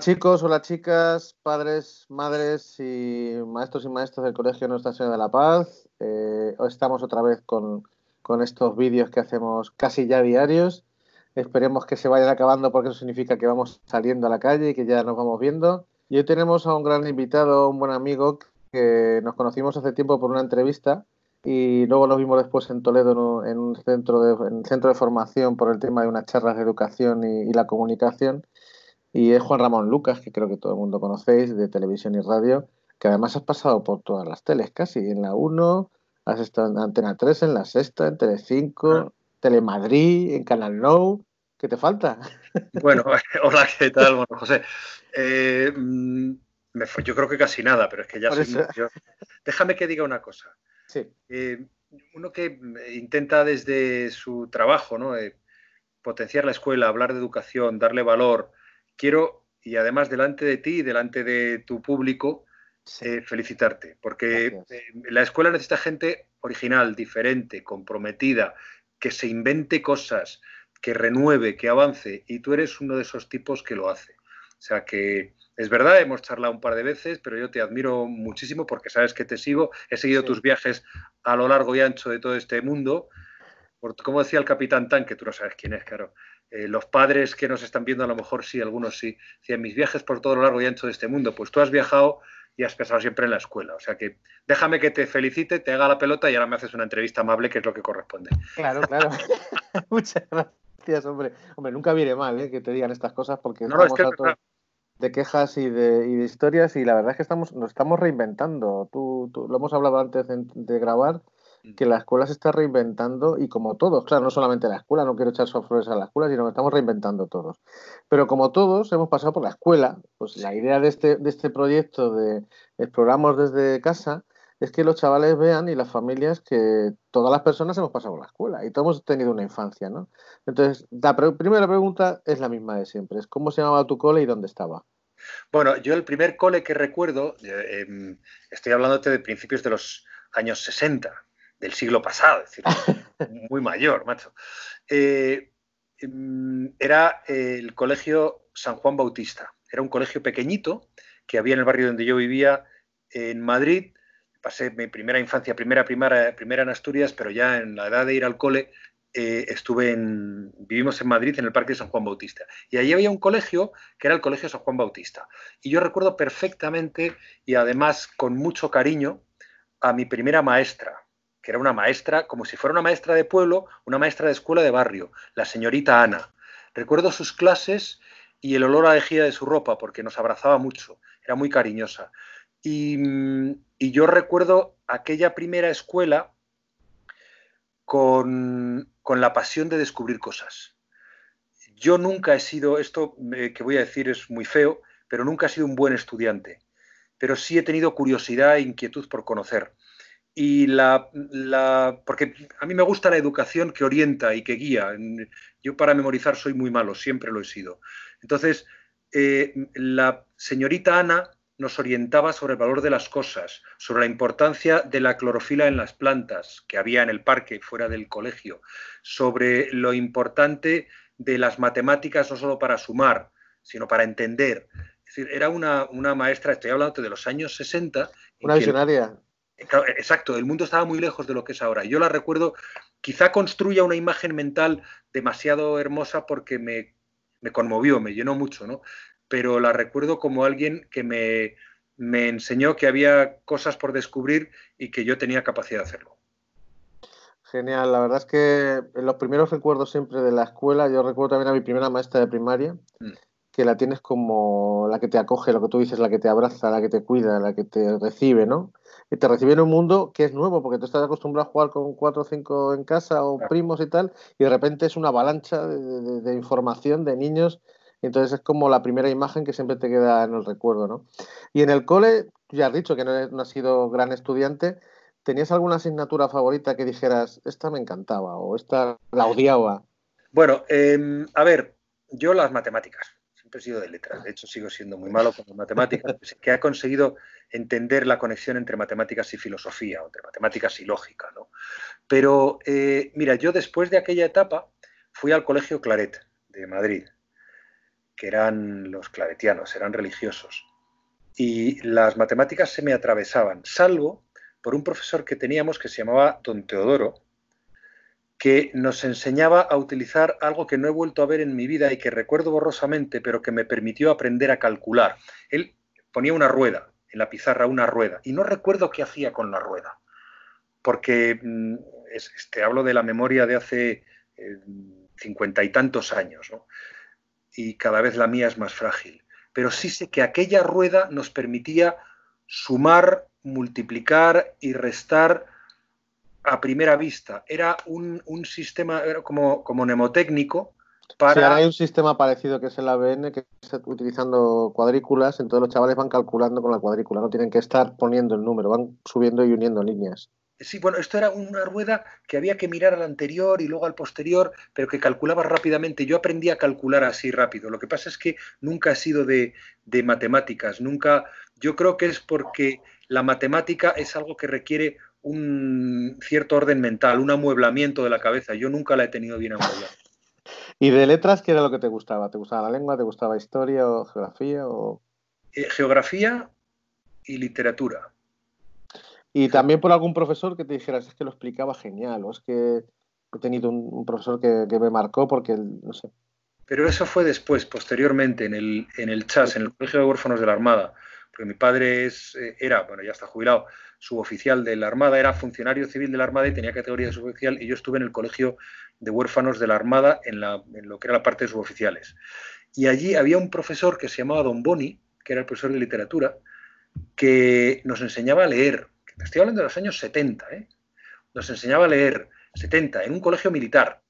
chicos, hola chicas, padres, madres y maestros y maestros del Colegio Nuestra Señora de la Paz. Eh, estamos otra vez con, estos vídeos que hacemos casi ya diarios. Esperemos que se vayan acabando porque eso significa que vamos saliendo a la calle y que ya nos vamos viendo. Y hoy tenemos a un gran invitado, un buen amigo que nos conocimos hace tiempo por una entrevista y luego nos vimos después en Toledo en un centro de, centro de formación por el tema de unas charlas de educación y la comunicación. Y es Juan Ramón Lucas, que creo que todo el mundo conocéis, de televisión y radio, que además has pasado por todas las teles casi, en la 1, has estado en Antena 3, en la Sexta, en Telecinco, ah. Telemadrid, en Canal No, ¿qué te falta? Bueno, hola, ¿qué tal? Bueno, José, eh, mm, yo creo que casi nada, pero es que ya soy, Déjame que diga una cosa. Eh, uno que intenta desde su trabajo, ¿no? Eh, potenciar la escuela, hablar de educación, darle valor, quiero, y además delante de ti y delante de tu público, eh, felicitarte, porque eh, la escuela necesita gente original, diferente, comprometida, que se invente cosas, que renueve, que avance, y tú eres uno de esos tipos que lo hace. O sea que es verdad, hemos charlado un par de veces, pero yo te admiro muchísimo porque sabes que te sigo, he seguido tus viajes a lo largo y ancho de todo este mundo. Por, como decía el capitán Tan, que tú no sabes quién es, claro, eh, los padres que nos están viendo, a lo mejor sí, algunos sí. Si mis viajes por todo lo largo y ancho de este mundo, pues tú has viajado y has pensado siempre en la escuela. O sea que déjame que te felicite, te haga la pelota y ahora me haces una entrevista amable, que es lo que corresponde. Claro, claro. Muchas gracias, hombre. Hombre, nunca viene mal ¿eh? que te digan estas cosas porque no, estamos es de quejas y de, y historias y la verdad es que estamos, nos estamos reinventando. Tú, tú lo hemos hablado antes de grabar que la escuela se está reinventando y como todos, claro, no solamente la escuela, no quiero echar flores a la escuela, sino que estamos reinventando todos. Pero como todos hemos pasado por la escuela, pues la idea de este, de este proyecto de Exploramos desde casa es que los chavales vean y las familias que todas las personas hemos pasado por la escuela y todos hemos tenido una infancia, ¿no? Entonces, la primera pregunta es la misma de siempre, es ¿cómo se llamaba tu cole y dónde estaba? Bueno, yo el primer cole que recuerdo, eh, em, estoy hablándote de principios de los años 60, del siglo pasado, es decir, muy mayor, macho. Eh, em, era el colegio San Juan Bautista. Era un colegio pequeñito que había en el barrio donde yo vivía, en Madrid. Pasé mi primera infancia, primera primaria, primera en Asturias, pero ya en la edad de ir al cole eh, estuve en, vivimos en Madrid, en el Parque de San Juan Bautista. Y allí había un colegio que era el Colegio San Juan Bautista. Y yo recuerdo perfectamente y además con mucho cariño a mi primera maestra, que era una maestra, como si fuera una maestra de pueblo, una maestra de escuela de barrio, la señorita Ana. Recuerdo sus clases y el olor a lejía de su ropa, porque nos abrazaba mucho, era muy cariñosa. Y, mm, y yo recuerdo aquella primera escuela con, con, la pasión de descubrir cosas. Yo nunca he sido, esto eh, que voy a decir es muy feo, pero nunca he sido un buen estudiante. Pero sí he tenido curiosidad e inquietud por conocer y la, porque a mí me gusta la educación que orienta y que guía. Yo para memorizar soy muy malo, siempre lo he sido. Entonces, eh, la señorita Ana nos orientaba sobre el valor de las cosas, sobre la importancia de la clorofila en las plantas que había en el parque fuera del colegio, sobre lo importante de las matemáticas no solo para sumar, sino para entender. Es decir, era una, una maestra, estoy hablando de los años 60. Una visionaria. E-, exacto, el mundo estaba muy lejos de lo que es ahora. Yo la recuerdo, quizá construya una imagen mental demasiado hermosa porque me, conmovió, me llenó mucho, ¿no? Pero la recuerdo como alguien que me, me enseñó que había cosas por descubrir y que yo tenía capacidad de hacerlo. Genial, la verdad es que los primeros recuerdos siempre de la escuela, yo recuerdo también a mi primera maestra de primaria. Mm la tienes como la que te acoge, lo que tú dices, la que te abraza, la que te cuida, la que te recibe, ¿no? Y te recibe en un mundo que es nuevo, porque tú estás acostumbrado a jugar con cuatro o cinco en casa o primos y tal, y de repente es una avalancha de, información de niños entonces es como la primera imagen que siempre te queda en el recuerdo, ¿no? Y en el cole, ya has dicho que no, has sido gran estudiante, ¿tenías alguna asignatura favorita que dijeras, esta me encantaba o esta la odiaba? Bueno, em, a ver, yo las matemáticas he sido de letras, de hecho sigo siendo muy malo con las matemáticas, que ha conseguido entender la conexión entre matemáticas y filosofía, o entre matemáticas y lógica. ¿no? Pero eh, mira, yo después de aquella etapa fui al Colegio Claret de Madrid, que eran los claretianos, eran religiosos, y las matemáticas se me atravesaban, salvo por un profesor que teníamos que se llamaba don Teodoro, que nos enseñaba a utilizar algo que no he vuelto a ver en mi vida y que recuerdo borrosamente, pero que me permitió aprender a calcular. Él ponía una rueda en la pizarra, una rueda, y no recuerdo qué hacía con la rueda, porque mm, este, hablo de la memoria de hace eh, cincuenta y tantos años, y cada vez la mía es más frágil. Pero sí sé que aquella rueda nos permitía sumar, multiplicar y restar a primera vista. Era un, sistema como, como mnemotécnico para... Sí, hay un sistema parecido que es el ABN, que está utilizando cuadrículas, entonces los chavales van calculando con la cuadrícula, no tienen que estar poniendo el número, van subiendo y uniendo líneas. Sí, bueno, esto era una rueda que había que mirar al anterior y luego al posterior, pero que calculaba rápidamente. Yo aprendí a calcular así rápido. Lo que pasa es que nunca ha sido de, de matemáticas, nunca. Yo creo que es porque la matemática es algo que requiere un cierto orden mental, un amueblamiento de la cabeza. Yo nunca la he tenido bien amueblada. ¿Y de letras qué era lo que te gustaba? ¿Te gustaba la lengua? ¿Te gustaba historia o geografía? O... Eh, geografía y literatura. Y también por algún profesor que te dijeras, es que lo explicaba genial, o es que he tenido un, profesor que, me marcó porque, no sé. Pero eso fue después, posteriormente, en el, en el CHAS, en el Colegio de Huérfanos de la Armada, porque mi padre es, eh, era, bueno, ya está jubilado, suboficial de la Armada, era funcionario civil de la Armada y tenía categoría de suboficial y yo estuve en el Colegio de Huérfanos de la Armada en, lo que era la parte de suboficiales. Y allí había un profesor que se llamaba Don Boni, que era el profesor de literatura, que nos enseñaba a leer. Estoy hablando de los años 70, ¿eh? Nos enseñaba a leer 70 en un colegio militar.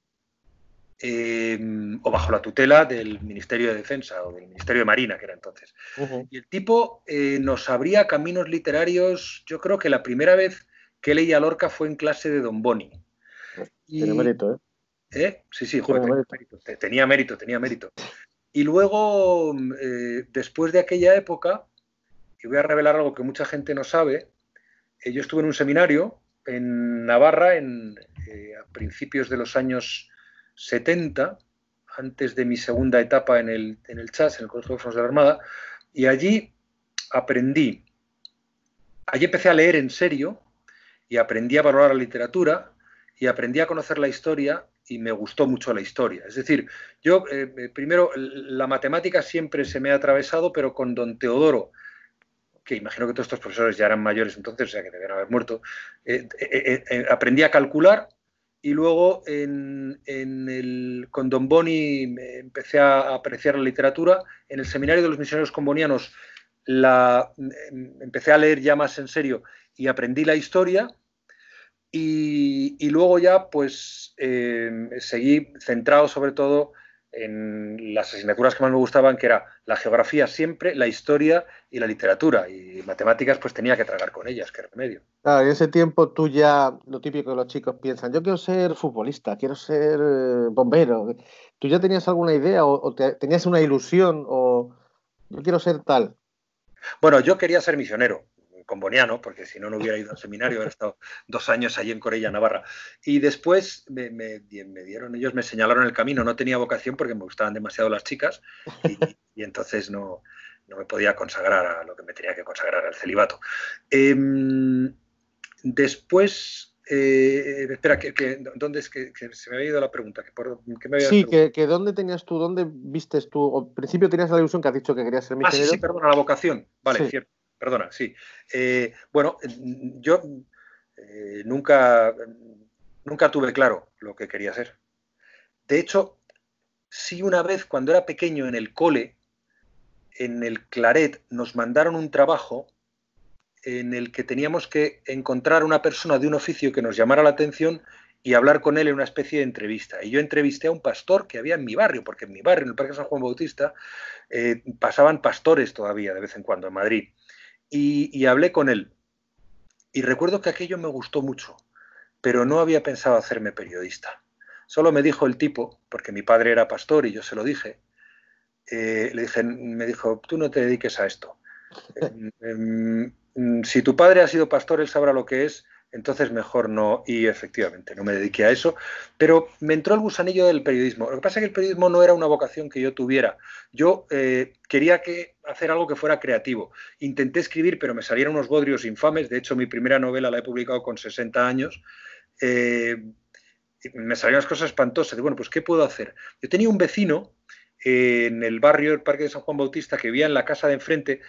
Em, o bajo la tutela del Ministerio de Defensa o del Ministerio de Marina, que era entonces. Y el tipo eh, nos abría caminos literarios, yo creo que la primera vez que leía Lorca fue en clase de Don Boni. mérito, ¿eh? ¿eh? Sí, sí, tenía, mérito. tenía, mérito. Y luego, mm, eh, después de aquella época, y voy a revelar algo que mucha gente no sabe, yo estuve en un seminario en Navarra en, a principios de los años 70, antes de mi segunda etapa en el, en el CHAS, en el Consejo de de la Armada, y allí aprendí, allí empecé a leer en serio y aprendí a valorar la literatura y aprendí a conocer la historia y me gustó mucho la historia. Es decir, yo eh, primero la matemática siempre se me ha atravesado, pero con don Teodoro, que imagino que todos estos profesores ya eran mayores entonces, o sea que debían haber muerto, eh, eh, aprendí a calcular y luego en, el, con Don Boni empecé a apreciar la literatura. En el seminario de los misioneros combonianos la, em, empecé a leer ya más en serio y aprendí la historia. Y, luego ya pues em, seguí centrado sobre todo en las asignaturas que más me gustaban, que era la geografía siempre, la historia y la literatura. Y matemáticas, pues tenía que tragar con ellas, qué remedio. Claro, en ese tiempo tú ya, lo típico que los chicos piensan, yo quiero ser futbolista, quiero ser eh, bombero. ¿Tú ya tenías alguna idea o, tenías una ilusión o yo quiero ser tal? Bueno, yo quería ser misionero con Boniano, porque si no, no hubiera ido al seminario, hubiera estado dos años allí en Corella, Navarra. Y después me, dieron, ellos me señalaron el camino, no tenía vocación porque me gustaban demasiado las chicas y, entonces no, me podía consagrar a lo que me tenía que consagrar al celibato. Em, después eh, espera, que, ¿dónde es que, se me ha ido la pregunta? Que por, sí, que, dónde tenías tú, dónde vistes tú, al principio tenías la ilusión que has dicho que querías ser misionero. Ah, sí, sí, perdona, la vocación. Vale, cierto perdona, sí. Eh, bueno, mm, yo eh, nunca, nunca tuve claro lo que quería hacer. De hecho, sí una vez cuando era pequeño en el cole, en el Claret, nos mandaron un trabajo en el que teníamos que encontrar una persona de un oficio que nos llamara la atención y hablar con él en una especie de entrevista. Y yo entrevisté a un pastor que había en mi barrio, porque en mi barrio, en el Parque San Juan Bautista, eh, pasaban pastores todavía de vez en cuando en Madrid y, hablé con él. Y recuerdo que aquello me gustó mucho, pero no había pensado hacerme periodista. Solo me dijo el tipo, porque mi padre era pastor y yo se lo dije, eh, le dije, me dijo, tú no te dediques a esto. Eh, mm, mm, si tu padre ha sido pastor, él sabrá lo que es entonces mejor no, y efectivamente no me dediqué a eso, pero me entró el gusanillo del periodismo. Lo que pasa es que el periodismo no era una vocación que yo tuviera. Yo eh, quería hacer algo que fuera creativo. Intenté escribir, pero me salieron unos bodrios infames. De hecho, mi primera novela la he publicado con 60 años. Eh, me salieron unas cosas espantosas. De, bueno, pues ¿qué puedo hacer? Yo tenía un vecino en el barrio del Parque de San Juan Bautista que vivía en la casa de enfrente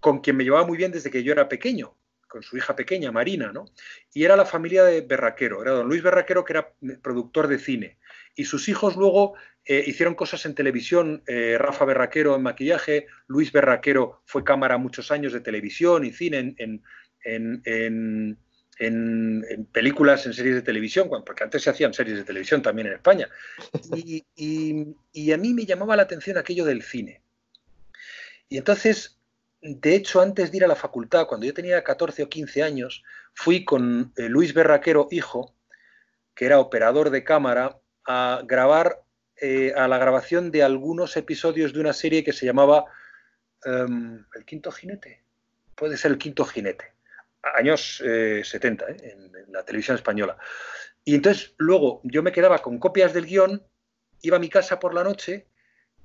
con quien me llevaba muy bien desde que yo era pequeño con su hija pequeña, Marina, ¿no? Y era la familia de Berraquero, era don Luis Berraquero que era eh, productor de cine. Y sus hijos luego eh, hicieron cosas en televisión, eh, Rafa Berraquero en maquillaje, Luis Berraquero fue cámara muchos años de televisión y cine en, películas, en series de televisión, porque antes se hacían series de televisión también en España. y, a mí me llamaba la atención aquello del cine. Y entonces de hecho, antes de ir a la facultad, cuando yo tenía 14 o 15 años, fui con eh, Luis Berraquero, hijo, que era operador de cámara, a grabar, eh, a la grabación de algunos episodios de una serie que se llamaba em, El Quinto Jinete. Puede ser El Quinto Jinete. Años 70, eh, en, en la televisión española. Y entonces, luego, yo me quedaba con copias del guión, iba a mi casa por la noche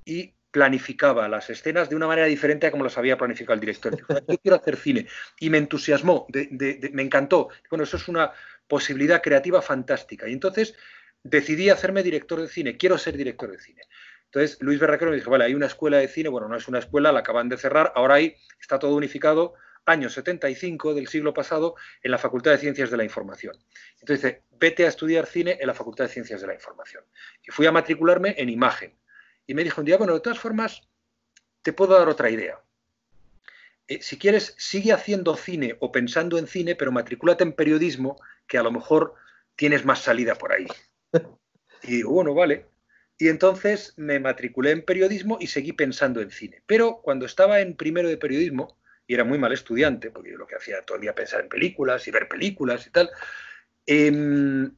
y planificaba las escenas de una manera diferente a como las había planificado el director. Yo quiero hacer cine y me entusiasmó, me encantó. Bueno, eso es una posibilidad creativa fantástica. Y entonces decidí hacerme director de cine, quiero ser director de cine. Entonces Luis Berraquero me dijo, vale, hay una escuela de cine, bueno, no es una escuela, la acaban de cerrar, ahora ahí está todo unificado, año 75 del siglo pasado, en la Facultad de Ciencias de la Información. Entonces vete a estudiar cine en la Facultad de Ciencias de la Información. Y fui a matricularme en imagen y me dijo un día, bueno, de todas formas, te puedo dar otra idea. Eh, si quieres, sigue haciendo cine o pensando en cine, pero matricúlate en periodismo, que a lo mejor tienes más salida por ahí. Y digo, bueno, vale. Y entonces me matriculé en periodismo y seguí pensando en cine. Pero cuando estaba en primero de periodismo, y era muy mal estudiante, porque yo lo que hacía todo el día pensar en películas y ver películas y tal, em,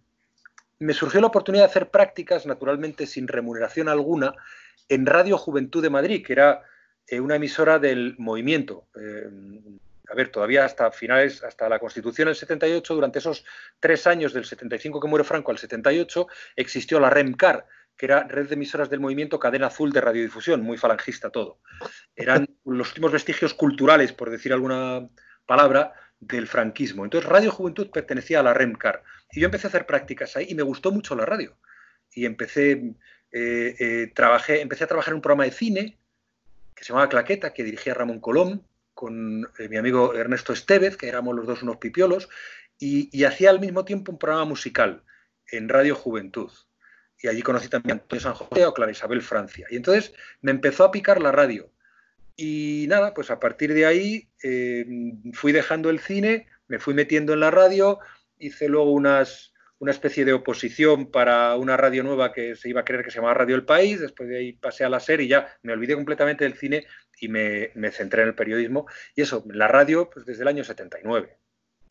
me surgió la oportunidad de hacer prácticas, naturalmente sin remuneración alguna, en Radio Juventud de Madrid, que era eh, una emisora del movimiento. Eh, a ver, todavía hasta finales, hasta la Constitución del 78, durante esos tres años del 75 que muere Franco al 78, existió la REMCAR, que era Red de Emisoras del Movimiento Cadena Azul de Radiodifusión, muy falangista todo. Eran los últimos vestigios culturales, por decir alguna palabra, del franquismo. Entonces, Radio Juventud pertenecía a la REMCAR. Y yo empecé a hacer prácticas ahí y me gustó mucho la radio. Y empecé, eh, eh, trabajé, empecé a trabajar en un programa de cine que se llamaba Claqueta, que dirigía Ramón Colón con eh, mi amigo Ernesto Estevez, que éramos los dos unos pipiolos, y, hacía al mismo tiempo un programa musical en Radio Juventud. Y allí conocí también a Antonio San José o Clara Isabel Francia. Y entonces me empezó a picar la radio. Y nada, pues a partir de ahí fui dejando el cine, me fui metiendo en la radio, hice luego unas, una especie de oposición para una radio nueva que se iba a creer que se llamaba Radio El País, después de ahí pasé a la serie y ya me olvidé completamente del cine y me, centré en el periodismo. Y eso, la radio pues desde el año 79.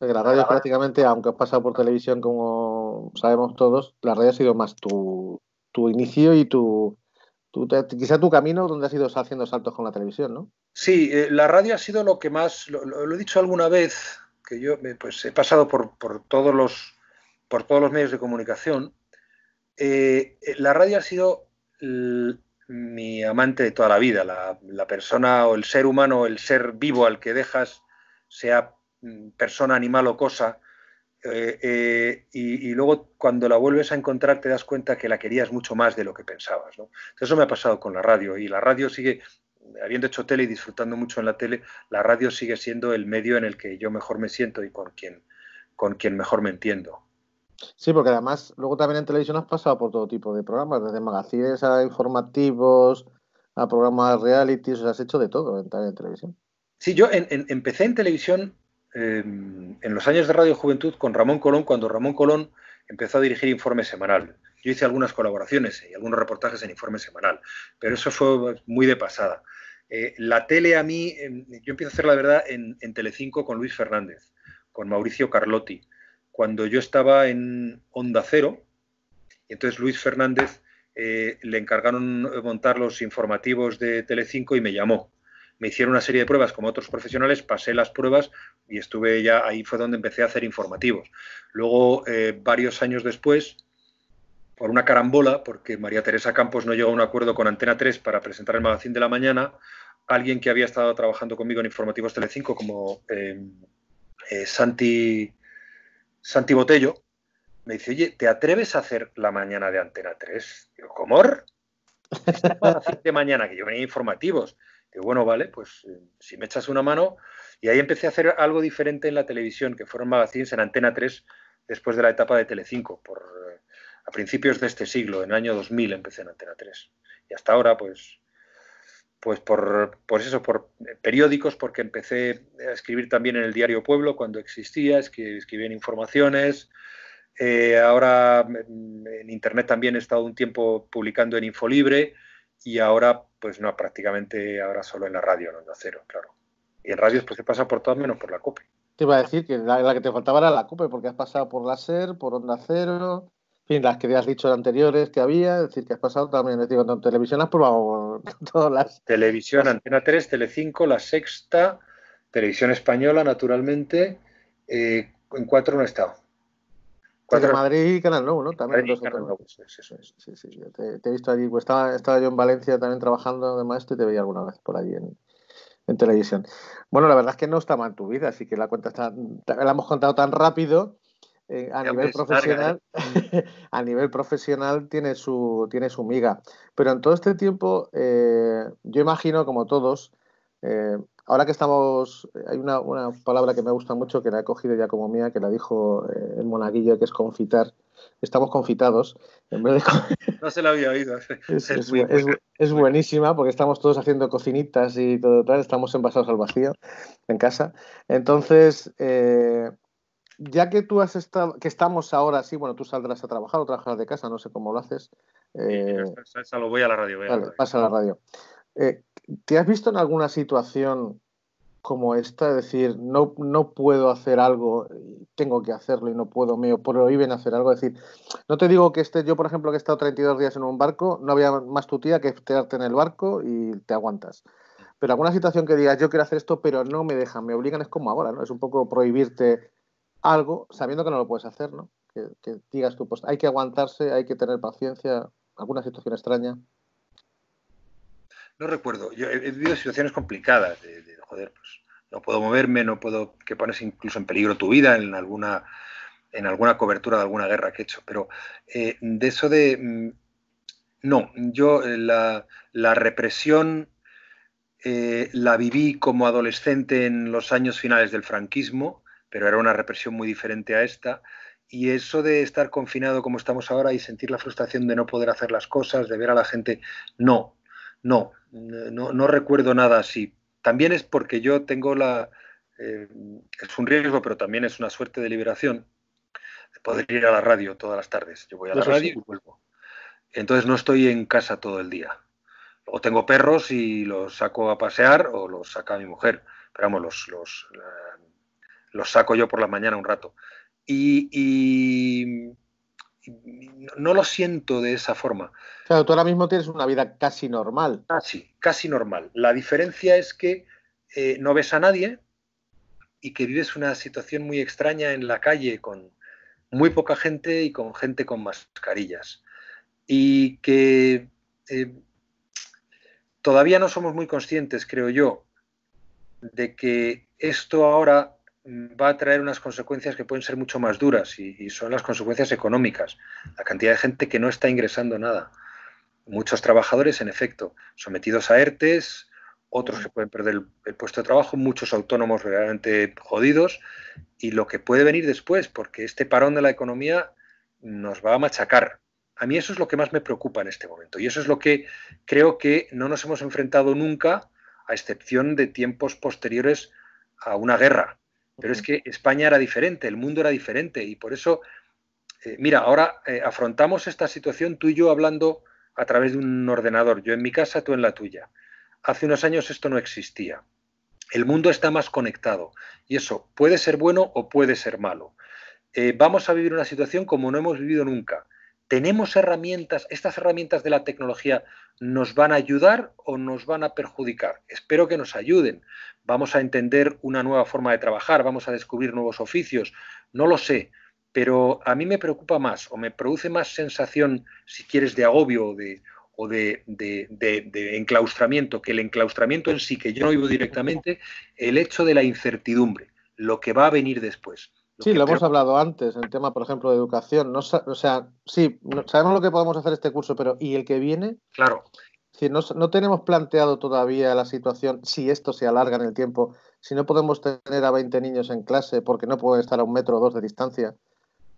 la radio prácticamente, aunque has pasado por televisión como sabemos todos, la radio ha sido más tu, inicio y tu, quizá tu camino donde has ido haciendo saltos con la televisión, ¿no? Sí, eh, la radio ha sido lo que más, lo he dicho alguna vez, yo eh, pues, he pasado por, todos los, por todos los medios de comunicación, eh, eh, la radio ha sido mi amante de toda la vida, la, persona o el ser humano, el ser vivo al que dejas, sea mm, persona, animal o cosa, y, luego cuando la vuelves a encontrar te das cuenta que la querías mucho más de lo que pensabas. eso me ha pasado con la radio y la radio sigue, habiendo hecho tele y disfrutando mucho en la tele, la radio sigue siendo el medio en el que yo mejor me siento y con quien, con quien mejor me entiendo. Sí, porque además luego también en televisión has pasado por todo tipo de programas, desde magazines a informativos, a programas reality, has hecho de todo en, televisión. Sí, yo empecé en televisión em, en los años de Radio Juventud con Ramón Colón, cuando Ramón Colón empezó a dirigir Informe Semanal. Yo hice algunas colaboraciones y algunos reportajes en Informe Semanal, pero eso fue muy de pasada. Eh, la tele a mí, em, yo empiezo a hacer la verdad en, Telecinco con Luis Fernández, con Mauricio Carlotti, cuando yo estaba en Onda Cero, y entonces Luis Fernández eh, le encargaron montar los informativos de Telecinco y me llamó. Me hicieron una serie de pruebas como otros profesionales, pasé las pruebas y estuve ya, ahí fue donde empecé a hacer informativos. Luego, eh, varios años después, por una carambola, porque María Teresa Campos no llegó a un acuerdo con Antena 3 para presentar el magazine de la mañana, alguien que había estado trabajando conmigo en Informativos Telecinco como eh, eh, Santi, Santi Botello, me dice, oye, ¿te atreves a hacer la mañana de Antena 3? Digo, ¿cómo? de mañana, que yo venía informativos. Digo, bueno, vale, pues eh, si me echas una mano. Y ahí empecé a hacer algo diferente en la televisión, que fueron magazines en Antena 3 después de la etapa de Telecinco, por a principios de este siglo, en el año 2000 empecé en Antena 3. Y hasta ahora, pues, pues por, eso, por periódicos, porque empecé a escribir también en el diario Pueblo cuando existía, escribí, en informaciones. Eh, ahora mm, en Internet también he estado un tiempo publicando en Infolibre y ahora, pues no, prácticamente ahora solo en la radio, en Onda Cero, claro. Y en radio, pues se pasa por todas menos por la COPE. Te iba a decir que la, la que te faltaba era la COPE, porque has pasado por la SER, por Onda Cero, las que te has dicho anteriores que había, es decir, que has pasado también, te digo, en televisión has probado todas las... Televisión, Antena 3, 5, La Sexta, Televisión Española, naturalmente, eh, en cuatro no he estado. Cuatro... Madrid y Canal Nuevo, ¿no? También. en Canal sí, sí, sí, te, he visto allí, pues estaba, yo en Valencia también trabajando de maestro y te veía alguna vez por allí en, en televisión. Bueno, la verdad es que no está mal tu vida, así que la cuenta está, la hemos contado tan rápido eh, a nivel ¿eh? profesional, a nivel profesional tiene su, tiene su miga. Pero en todo este tiempo, eh, yo imagino, como todos, ahora que estamos, hay una, palabra que me gusta mucho, que la he cogido ya como mía, que la dijo el monaguillo, que es confitar. Estamos confitados. No se la había oído. Es, buenísima porque estamos todos haciendo cocinitas y todo tal, estamos envasados al vacío en casa. Entonces, ya que tú has estado, que estamos ahora así, bueno, tú saldrás a trabajar o trabajarás de casa, no sé cómo lo haces. Eh, voy a la radio. Pasa la radio. Eh, ¿Te has visto en alguna situación como esta? Es decir, no, no puedo hacer algo, tengo que hacerlo y no puedo, me prohíben hacer algo. Es decir, no te digo que esté, yo por ejemplo, que he estado 32 días en un barco, no había más tu tía que quedarte en el barco y te aguantas pero alguna situación que digas, yo quiero hacer esto, pero no me dejan, me obligan, es como ahora, ¿no? Es un poco prohibirte algo, sabiendo que no lo puedes hacer, ¿no? Que, digas tú, pues hay que aguantarse, hay que tener paciencia, alguna situación extraña. No recuerdo, yo he, vivido situaciones complicadas de, joder, pues no puedo moverme, no puedo, que pones incluso en peligro tu vida en alguna, en alguna cobertura de alguna guerra que he hecho, pero eh, de eso de... Mm, no, yo eh, la, represión eh, la viví como adolescente en los años finales del franquismo pero era una represión muy diferente a esta. Y eso de estar confinado como estamos ahora y sentir la frustración de no poder hacer las cosas, de ver a la gente, no, no, no, recuerdo nada así. También es porque yo tengo la... Eh, es un riesgo, pero también es una suerte de liberación de poder ir a la radio todas las tardes. Yo voy a la radio y vuelvo. Entonces no estoy en casa todo el día. O tengo perros y los saco a pasear o los saca mi mujer. Pero vamos, los, los, eh, lo saco yo por la mañana un rato. Y, no lo siento de esa forma. Claro, tú ahora mismo tienes una vida casi normal. Casi, casi normal. La diferencia es que eh, no ves a nadie y que vives una situación muy extraña en la calle con muy poca gente y con gente con mascarillas. Y que eh, todavía no somos muy conscientes, creo yo, de que esto ahora va a traer unas consecuencias que pueden ser mucho más duras y, son las consecuencias económicas. La cantidad de gente que no está ingresando nada. Muchos trabajadores, en efecto, sometidos a ERTES, otros mm. que pueden perder el puesto de trabajo, muchos autónomos realmente jodidos y lo que puede venir después, porque este parón de la economía nos va a machacar. A mí eso es lo que más me preocupa en este momento y eso es lo que creo que no nos hemos enfrentado nunca, a excepción de tiempos posteriores a una guerra pero es que España era diferente, el mundo era diferente y por eso, eh, mira, ahora eh, afrontamos esta situación tú y yo hablando a través de un ordenador, yo en mi casa, tú en la tuya. Hace unos años esto no existía. El mundo está más conectado y eso puede ser bueno o puede ser malo. Eh, vamos a vivir una situación como no hemos vivido nunca. ¿Tenemos herramientas? ¿Estas herramientas de la tecnología nos van a ayudar o nos van a perjudicar? Espero que nos ayuden. Vamos a entender una nueva forma de trabajar, vamos a descubrir nuevos oficios. No lo sé, pero a mí me preocupa más o me produce más sensación, si quieres, de agobio o de, enclaustramiento, que el enclaustramiento en sí, que yo no vivo directamente, el hecho de la incertidumbre, lo que va a venir después. Sí, lo hemos hablado antes, el tema, por ejemplo, de educación. o sea, sí, sabemos lo que podemos hacer este curso, pero ¿y el que viene? Claro. Si no, tenemos planteado todavía la situación, si esto se alarga en el tiempo, si no podemos tener a 20 niños en clase porque no pueden estar a un metro o dos de distancia,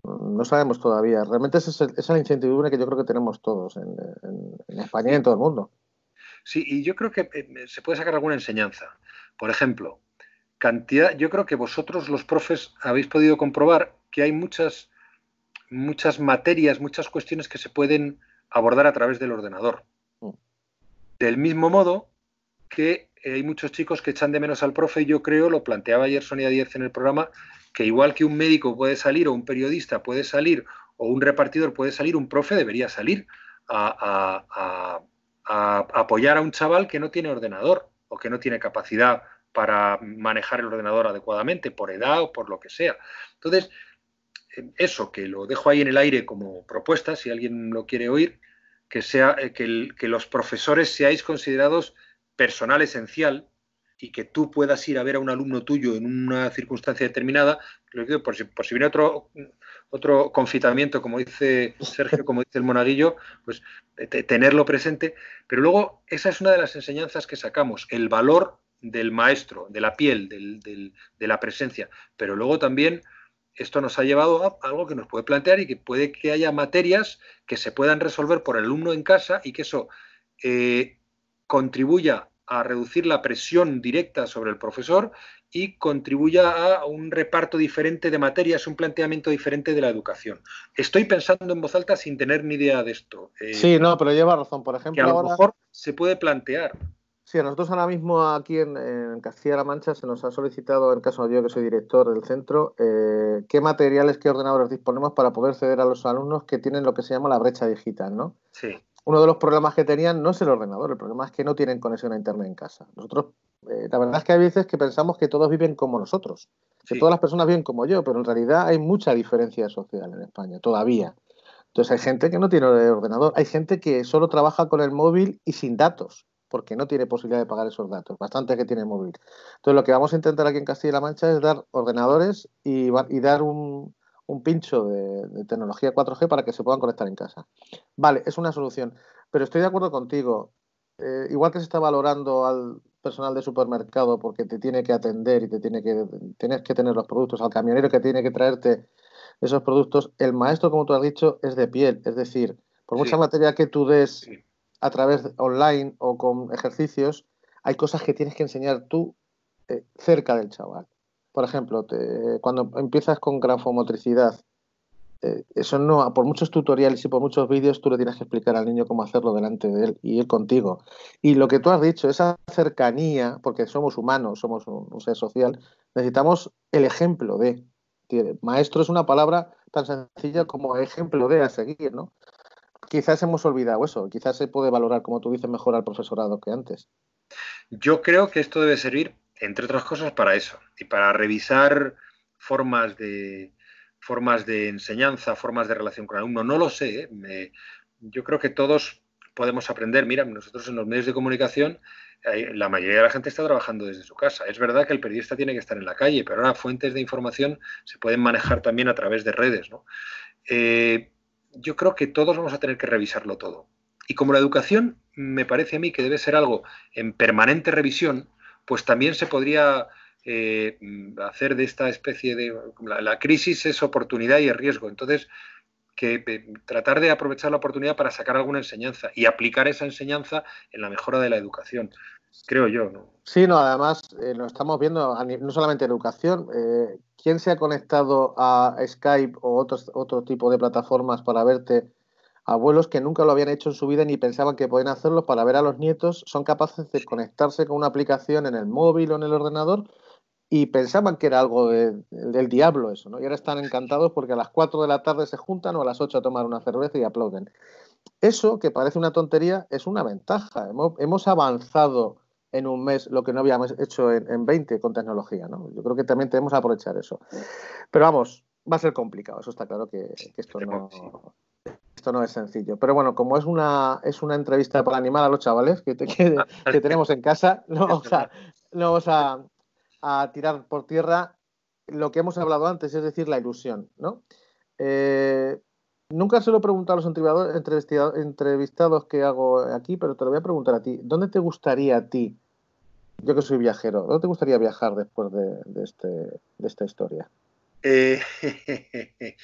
mm, no sabemos todavía. Realmente esa es, la incertidumbre que yo creo que tenemos todos en, España y en todo el mundo. Sí, y yo creo que eh, se puede sacar alguna enseñanza. Por ejemplo, yo creo que vosotros los profes habéis podido comprobar que hay muchas, muchas materias, muchas cuestiones que se pueden abordar a través del ordenador. Mm. Del mismo modo que hay muchos chicos que echan de menos al profe, yo creo, lo planteaba ayer Sonia Díez en el programa, que igual que un médico puede salir o un periodista puede salir o un repartidor puede salir, un profe debería salir a, a apoyar a un chaval que no tiene ordenador o que no tiene capacidad para manejar el ordenador adecuadamente, por edad o por lo que sea. Entonces, eh, eso que lo dejo ahí en el aire como propuesta, si alguien lo quiere oír, que, sea, eh, que, los profesores seáis considerados personal esencial y que tú puedas ir a ver a un alumno tuyo en una circunstancia determinada, por si, por si viene otro, otro confitamiento, como dice Sergio, como dice el monaguillo, pues eh, tenerlo presente. Pero luego, esa es una de las enseñanzas que sacamos, el valor del maestro, de la piel, de la presencia. Pero luego también esto nos ha llevado a algo que nos puede plantear y que puede que haya materias que se puedan resolver por el alumno en casa y que eso eh, contribuya a reducir la presión directa sobre el profesor y contribuya a un reparto diferente de materias, un planteamiento diferente de la educación. Estoy pensando en voz alta sin tener ni idea de esto. Eh, sí, no, pero lleva razón, por ejemplo. a lo mejor se puede plantear Sí, a nosotros ahora mismo aquí en, Castilla-La Mancha se nos ha solicitado, en caso de yo que soy director del centro, eh, qué materiales, qué ordenadores disponemos para poder ceder a los alumnos que tienen lo que se llama la brecha digital, ¿no? Sí. Uno de los problemas que tenían no es el ordenador, el problema es que no tienen conexión a Internet en casa. Nosotros, eh, la verdad es que hay veces que pensamos que todos viven como nosotros, que todas las personas viven como yo, pero en realidad hay mucha diferencia social en España todavía. Entonces hay gente que no tiene ordenador, hay gente que solo trabaja con el móvil y sin datos porque no tiene posibilidad de pagar esos datos, bastante que tiene móvil. Entonces, lo que vamos a intentar aquí en Castilla-La Mancha es dar ordenadores y, dar un, pincho de, tecnología 4G para que se puedan conectar en casa. Vale, es una solución, pero estoy de acuerdo contigo. Eh, igual que se está valorando al personal de supermercado porque te tiene que atender y te tiene que tienes que tener los productos, al camionero que tiene que traerte esos productos, el maestro, como tú has dicho, es de piel, es decir, por mucha materia que tú des, a través online o con ejercicios, hay cosas que tienes que enseñar tú eh, cerca del chaval. Por ejemplo, te, cuando empiezas con grafomotricidad, eh, eso no, por muchos tutoriales y por muchos vídeos, tú le tienes que explicar al niño cómo hacerlo delante de él y él contigo. Y lo que tú has dicho, esa cercanía, porque somos humanos, somos un ser social, necesitamos el ejemplo de. Maestro es una palabra tan sencilla como ejemplo de a seguir, ¿no? quizás hemos olvidado eso, quizás se puede valorar, como tú dices, mejor al profesorado que antes. Yo creo que esto debe servir, entre otras cosas, para eso, y para revisar formas de formas de enseñanza, formas de relación con el alumno. No lo sé, ¿eh? yo creo que todos podemos aprender. Mira, nosotros en los medios de comunicación, eh, la mayoría de la gente está trabajando desde su casa. Es verdad que el periodista tiene que estar en la calle, pero ahora fuentes de información se pueden manejar también a través de redes. ¿no? Eh, yo creo que todos vamos a tener que revisarlo todo. Y como la educación me parece a mí que debe ser algo en permanente revisión, pues también se podría eh, hacer de esta especie de... La, crisis es oportunidad y es riesgo. Entonces, que eh, tratar de aprovechar la oportunidad para sacar alguna enseñanza y aplicar esa enseñanza en la mejora de la educación creo yo, ¿no? Sí, no, además eh, lo estamos viendo no solamente educación. Eh, ¿Quién se ha conectado a Skype o otros, otro tipo de plataformas para verte? Abuelos que nunca lo habían hecho en su vida ni pensaban que podían hacerlo para ver a los nietos son capaces de conectarse con una aplicación en el móvil o en el ordenador y pensaban que era algo del diablo eso, ¿no? Y ahora están encantados porque a las 4 de la tarde se juntan o a las 8 a tomar una cerveza y aplauden. Eso, que parece una tontería, es una ventaja. hemos avanzado en un mes lo que no habíamos hecho en, 20 con tecnología. ¿no? Yo creo que también tenemos que aprovechar eso. Pero vamos, va a ser complicado, eso está claro que, esto no es sencillo. Pero bueno, como es una, es una entrevista para animar a los chavales que, te, tenemos en casa, no vamos, a, a, tirar por tierra lo que hemos hablado antes, es decir, la ilusión. ¿no? Eh, nunca se lo he preguntado a los entrevistados que hago aquí, pero te lo voy a preguntar a ti. ¿Dónde te gustaría a ti yo que soy viajero, ¿dónde te gustaría viajar después de, este, esta historia? Eh,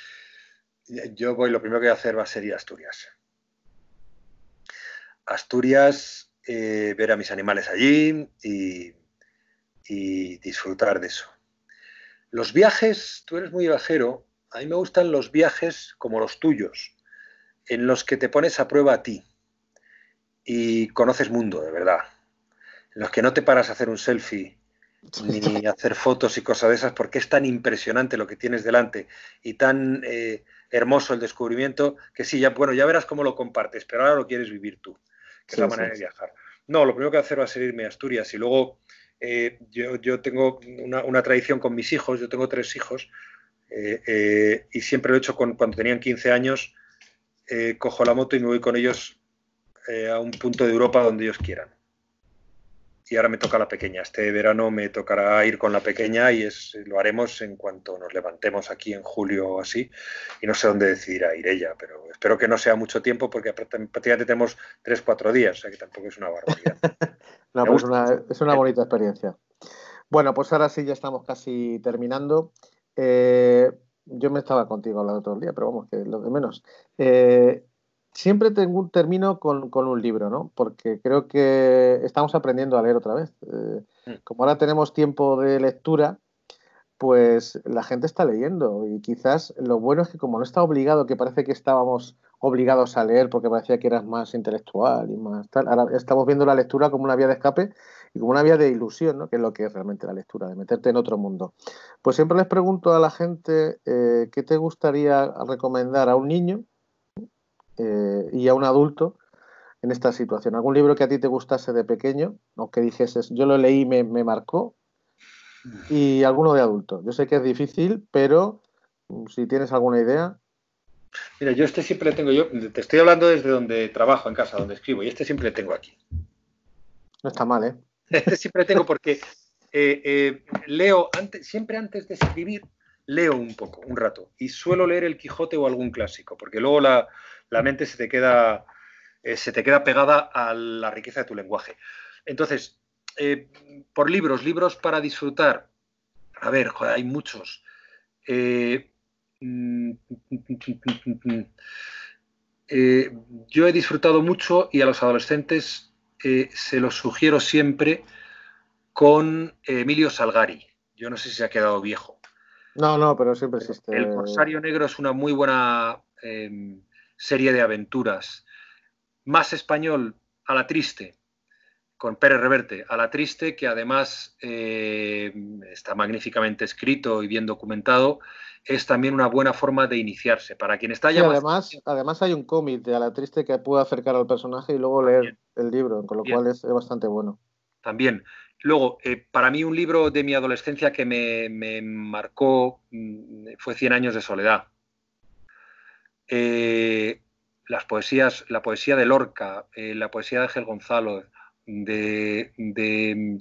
yo voy, lo primero que voy a hacer va a ser ir a Asturias. Asturias, eh, ver a mis animales allí y, y, disfrutar de eso. Los viajes, tú eres muy viajero, a mí me gustan los viajes como los tuyos, en los que te pones a prueba a ti y conoces mundo, de verdad en los que no te paras a hacer un selfie ni hacer fotos y cosas de esas, porque es tan impresionante lo que tienes delante y tan eh, hermoso el descubrimiento que sí, ya, bueno, ya verás cómo lo compartes, pero ahora lo quieres vivir tú, que es la manera de viajar. No, lo primero que hacer va a ser irme a Asturias y luego eh, yo, tengo una, tradición con mis hijos, yo tengo tres hijos eh, y siempre lo he hecho cuando tenían 15 años, cojo la moto y me voy con ellos a un punto de Europa donde ellos quieran y ahora me toca la pequeña. Este verano me tocará ir con la pequeña y es, lo haremos en cuanto nos levantemos aquí en julio o así. Y no sé dónde decidirá ir ella, pero espero que no sea mucho tiempo porque prácticamente tenemos tres, cuatro días, o sea que tampoco es una barbaridad. Pues es una bonita experiencia. Bueno, pues ahora sí ya estamos casi terminando. Eh, yo me estaba contigo el otro día, pero vamos, que lo de menos. Eh, siempre tengo, termino con, con, un libro, ¿no? Porque creo que estamos aprendiendo a leer otra vez. Eh, mm. como ahora tenemos tiempo de lectura, pues la gente está leyendo y quizás lo bueno es que como no está obligado, que parece que estábamos obligados a leer porque parecía que eras más intelectual y más tal, ahora estamos viendo la lectura como una vía de escape y como una vía de ilusión, ¿no? que es lo que es realmente la lectura, de meterte en otro mundo. Pues siempre les pregunto a la gente eh, qué te gustaría recomendar a un niño eh, y a un adulto en esta situación. ¿Algún libro que a ti te gustase de pequeño o que dijeses, yo lo leí y me, marcó? Y alguno de adulto. Yo sé que es difícil, pero mm, si tienes alguna idea. Mira, yo este siempre tengo, yo te estoy hablando desde donde trabajo en casa, donde escribo, y este siempre tengo aquí. No está mal, ¿eh? Este siempre tengo porque eh, eh, leo, antes, siempre antes de escribir, leo un poco, un rato, y suelo leer el Quijote o algún clásico, porque luego la, la mente se te queda, eh, se te queda pegada a la riqueza de tu lenguaje. Entonces, eh, por libros, libros para disfrutar. A ver, hay muchos. Eh, yo he disfrutado mucho y a los adolescentes se los sugiero siempre con Emilio Salgari. Yo no sé si se ha quedado viejo. No, no, pero siempre existe. El Corsario Negro es una muy buena serie de aventuras. Más español a la triste, con Pérez Reverte, a la triste, que además eh, está magníficamente escrito y bien documentado, es también una buena forma de iniciarse. Para quien está ya. además, además hay un cómic de a la triste que puede acercar al personaje y luego leer el libro, con lo cual es, bastante bueno. También. Luego, eh, para mí un libro de mi adolescencia que me, me marcó mm, fue Cien años de soledad, eh, las poesías, la poesía de Lorca, eh, la poesía de Ángel Gonzalo, de, mm,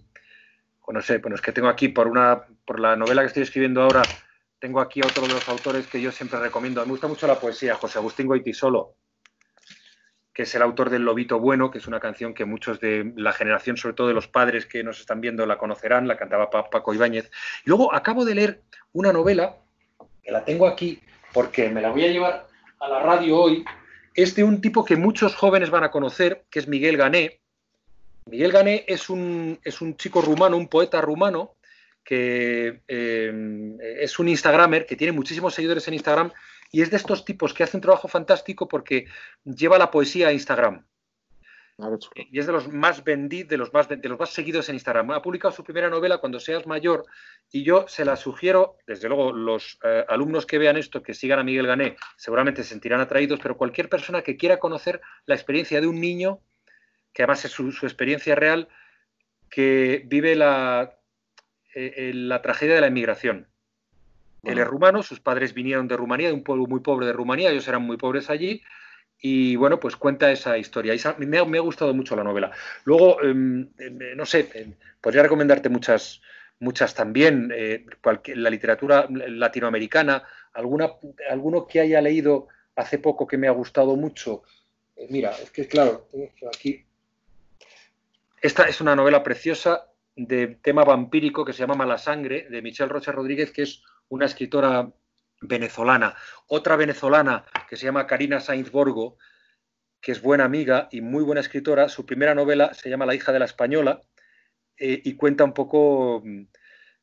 no sé, bueno, es que tengo aquí por una, por la novela que estoy escribiendo ahora, tengo aquí a otro de los autores que yo siempre recomiendo. Me gusta mucho la poesía, José Agustín Goitisolo, que es el autor del Lobito Bueno, que es una canción que muchos de la generación, sobre todo de los padres que nos están viendo, la conocerán, la cantaba Paco Ibáñez. Y luego acabo de leer una novela, que la tengo aquí, porque me la voy a llevar a la radio hoy es de un tipo que muchos jóvenes van a conocer, que es Miguel Gané. Miguel Gané es un, es un chico rumano, un poeta rumano, que eh, es un Instagramer, que tiene muchísimos seguidores en Instagram, y es de estos tipos que hace un trabajo fantástico porque lleva la poesía a Instagram. Y es de los más vendidos, de los más los más seguidos en Instagram. Ha publicado su primera novela cuando seas mayor y yo se la sugiero, desde luego los eh, alumnos que vean esto, que sigan a Miguel Gané, seguramente se sentirán atraídos, pero cualquier persona que quiera conocer la experiencia de un niño, que además es su, experiencia real, que vive eh, eh, la, tragedia de la inmigración. Él es rumano, sus padres vinieron de Rumanía, de un pueblo muy pobre de Rumanía, ellos eran muy pobres allí, y bueno, pues cuenta esa historia. Y me, ha, gustado mucho la novela. Luego, em, em, eh, no sé, em, podría recomendarte muchas, muchas también, eh, la literatura latinoamericana, alguna, alguno que haya leído hace poco que me ha gustado mucho. Eh, mira, es que claro, aquí. Esta es una novela preciosa de tema vampírico que se llama Mala Sangre, de Michelle Rocha Rodríguez, que es una escritora venezolana. Otra venezolana que se llama Karina Sainz Borgo, que es buena amiga y muy buena escritora. Su primera novela se llama La hija de la española eh, y cuenta un poco, mm,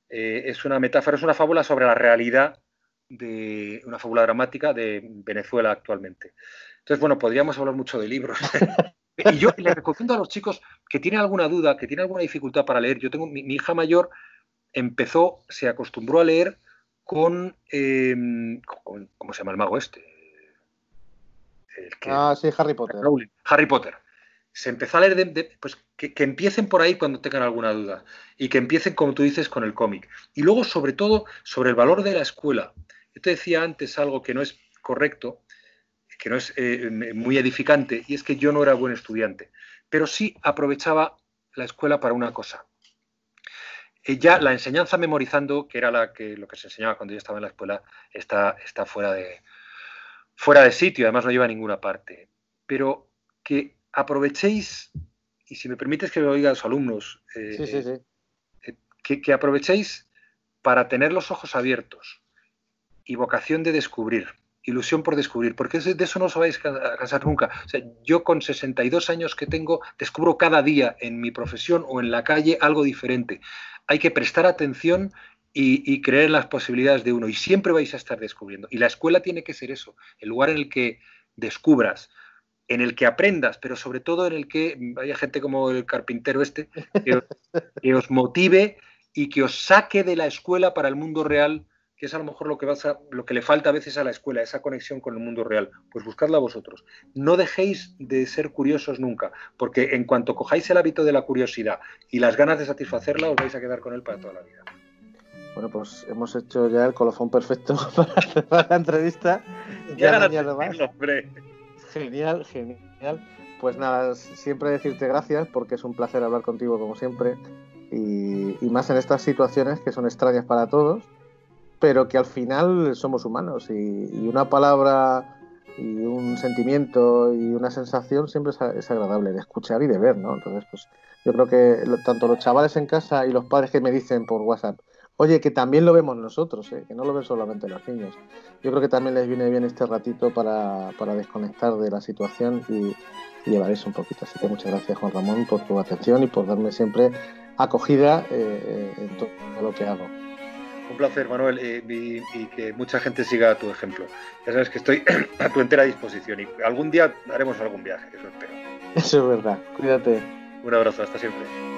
eh, es una metáfora, es una fábula sobre la realidad de una fábula dramática de Venezuela actualmente. Entonces, bueno, podríamos hablar mucho de libros. y yo le recomiendo a los chicos que tienen alguna duda, que tiene alguna dificultad para leer. Yo tengo mi hija mayor empezó, se acostumbró a leer Em, con, ¿Cómo se llama el mago este? ah, sí, Harry Potter. Harry Potter. Se empezó a leer pues que, empiecen por ahí cuando tengan alguna duda y que empiecen, como tú dices, con el cómic. Y luego, sobre todo, sobre el valor de la escuela. Yo te decía antes algo que no es correcto, que no es eh, muy edificante, y es que yo no era buen estudiante, pero sí aprovechaba la escuela para una cosa, ya la enseñanza memorizando, que era la que, lo que se enseñaba cuando yo estaba en la escuela, está, está fuera, de, fuera de sitio, además no lleva a ninguna parte. Pero que aprovechéis, y si me permites que lo diga a los alumnos, eh, eh, que, que aprovechéis para tener los ojos abiertos y vocación de descubrir ilusión por descubrir, porque de eso no os vais a cansar nunca. yo con 62 años que tengo, descubro cada día en mi profesión o en la calle algo diferente. Hay que prestar atención y, creer en las posibilidades de uno, y siempre vais a estar descubriendo. Y la escuela tiene que ser eso, el lugar en el que descubras, en el que aprendas, pero sobre todo en el que haya gente como el carpintero este, que os motive y que os saque de la escuela para el mundo real que es a lo mejor lo que, le falta a veces a la escuela, esa conexión con el mundo real. Pues buscadla vosotros. No dejéis de ser curiosos nunca, porque en cuanto cojáis el hábito de la curiosidad y las ganas de satisfacerla, os vais a quedar con él para toda la vida. Bueno, pues hemos hecho ya el colofón perfecto para, la entrevista. Ya, Genial, genial. Pues nada, siempre decirte gracias porque es un placer hablar contigo como siempre y más en estas situaciones que son extrañas para todos pero que al final somos humanos y, una palabra y un sentimiento y una sensación siempre es, agradable de escuchar y de ver, ¿no? Entonces, pues yo creo que tanto los chavales en casa y los padres que me dicen por WhatsApp, oye, que también lo vemos nosotros, ¿eh? que no lo ven solamente los niños. Yo creo que también les viene bien este ratito para, desconectar de la situación y, y, llevar eso un poquito. Así que muchas gracias, Juan Ramón, por tu atención y por darme siempre acogida eh, eh, en todo lo que hago. Un placer, Manuel, y, que mucha gente siga tu ejemplo. Ya sabes que estoy a tu entera disposición y algún día haremos algún viaje, eso espero. Eso es verdad, cuídate. Un abrazo, hasta siempre.